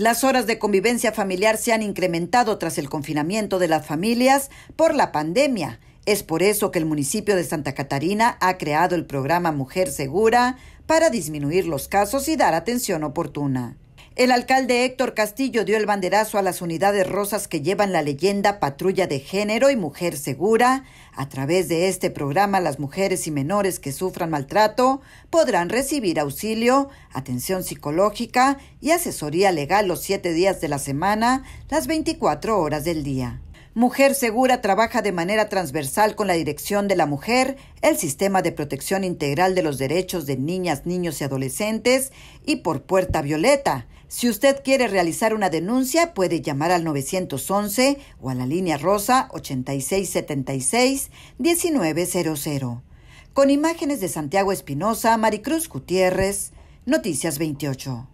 Las horas de convivencia familiar se han incrementado tras el confinamiento de las familias por la pandemia. Es por eso que el municipio de Santa Catarina ha creado el programa Mujer Segura para disminuir los casos y dar atención oportuna. El alcalde Héctor Castillo dio el banderazo a las unidades rosas que llevan la leyenda Patrulla de Género y Mujer Segura. A través de este programa, las mujeres y menores que sufran maltrato podrán recibir auxilio, atención psicológica y asesoría legal los siete días de la semana, las 24 horas del día. Mujer Segura trabaja de manera transversal con la Dirección de la Mujer, el Sistema de Protección Integral de los Derechos de Niñas, Niños y Adolescentes y por Puerta Violeta. Si usted quiere realizar una denuncia, puede llamar al 911 o a la línea rosa 8676-1900. Con imágenes de Santiago Espinosa, Maricruz Gutiérrez, Noticias 28.